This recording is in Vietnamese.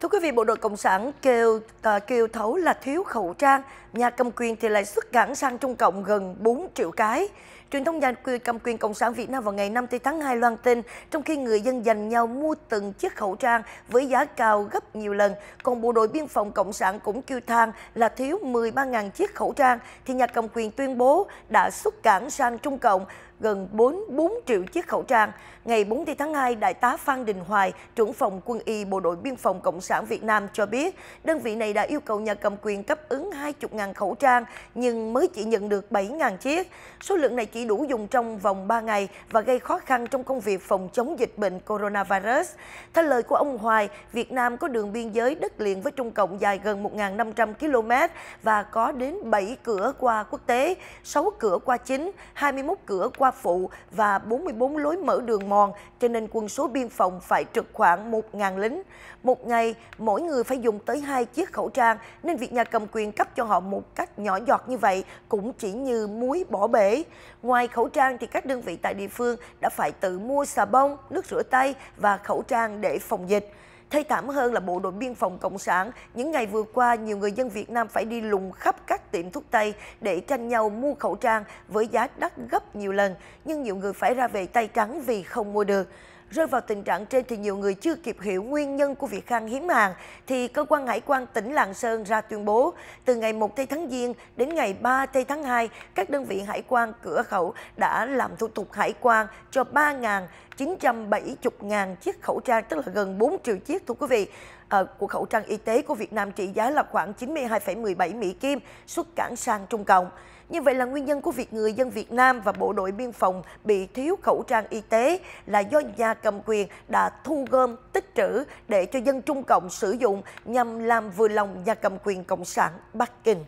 Thưa quý vị, Bộ đội Cộng sản kêu uh, kêu thấu là thiếu khẩu trang, nhà cầm quyền thì lại xuất cảng sang Trung Cộng gần 4 triệu cái. Truyền thông nhà cầm quyền Cộng sản Việt Nam vào ngày 5 tháng 2 loan tin trong khi người dân dành nhau mua từng chiếc khẩu trang với giá cao gấp nhiều lần, còn bộ đội biên phòng Cộng sản cũng kêu than là thiếu 13.000 chiếc khẩu trang thì nhà cầm quyền tuyên bố đã xuất cảng sang Trung Cộng gần 4, 4 triệu chiếc khẩu trang. Ngày 4 tháng 2, Đại tá Phan Đình Hoài, trưởng phòng quân y Bộ đội Biên phòng Cộng sản Việt Nam cho biết, đơn vị này đã yêu cầu nhà cầm quyền cấp ứng 20.000 khẩu trang nhưng mới chỉ nhận được 7.000 chiếc. Số lượng này chỉ chỉ đủ dùng trong vòng 3 ngày và gây khó khăn trong công việc phòng chống dịch bệnh coronavirus. Theo lời của ông Hoài, Việt Nam có đường biên giới đất liền với Trung Cộng dài gần 1.500 km và có đến 7 cửa qua quốc tế, 6 cửa qua chính, 21 cửa qua phụ và 44 lối mở đường mòn, cho nên quân số biên phòng phải trực khoảng 1.000 lính. Một ngày, mỗi người phải dùng tới hai chiếc khẩu trang, nên việc nhà cầm quyền cấp cho họ một cách nhỏ giọt như vậy cũng chỉ như muối bỏ bể. Ngoài khẩu trang thì các đơn vị tại địa phương đã phải tự mua xà bông, nước rửa tay và khẩu trang để phòng dịch. Thay thảm hơn là bộ đội biên phòng Cộng sản, những ngày vừa qua nhiều người dân Việt Nam phải đi lùng khắp các tiệm thuốc Tây để tranh nhau mua khẩu trang với giá đắt gấp nhiều lần, nhưng nhiều người phải ra về tay trắng vì không mua được rơi vào tình trạng trên thì nhiều người chưa kịp hiểu nguyên nhân của việc khan hiếm hàng thì cơ quan hải quan tỉnh Lạng Sơn ra tuyên bố từ ngày 1 tây tháng Giêng đến ngày 3 tây tháng 2 các đơn vị hải quan cửa khẩu đã làm thủ tục hải quan cho 3.970.000 chiếc khẩu trang tức là gần 4 triệu chiếc thưa quý vị Ờ, của khẩu trang y tế của Việt Nam trị giá là khoảng 92,17 Mỹ Kim xuất cảng sang Trung Cộng. Như vậy là nguyên nhân của việc người dân Việt Nam và bộ đội biên phòng bị thiếu khẩu trang y tế là do nhà cầm quyền đã thu gom tích trữ để cho dân Trung Cộng sử dụng nhằm làm vừa lòng nhà cầm quyền Cộng sản Bắc Kinh.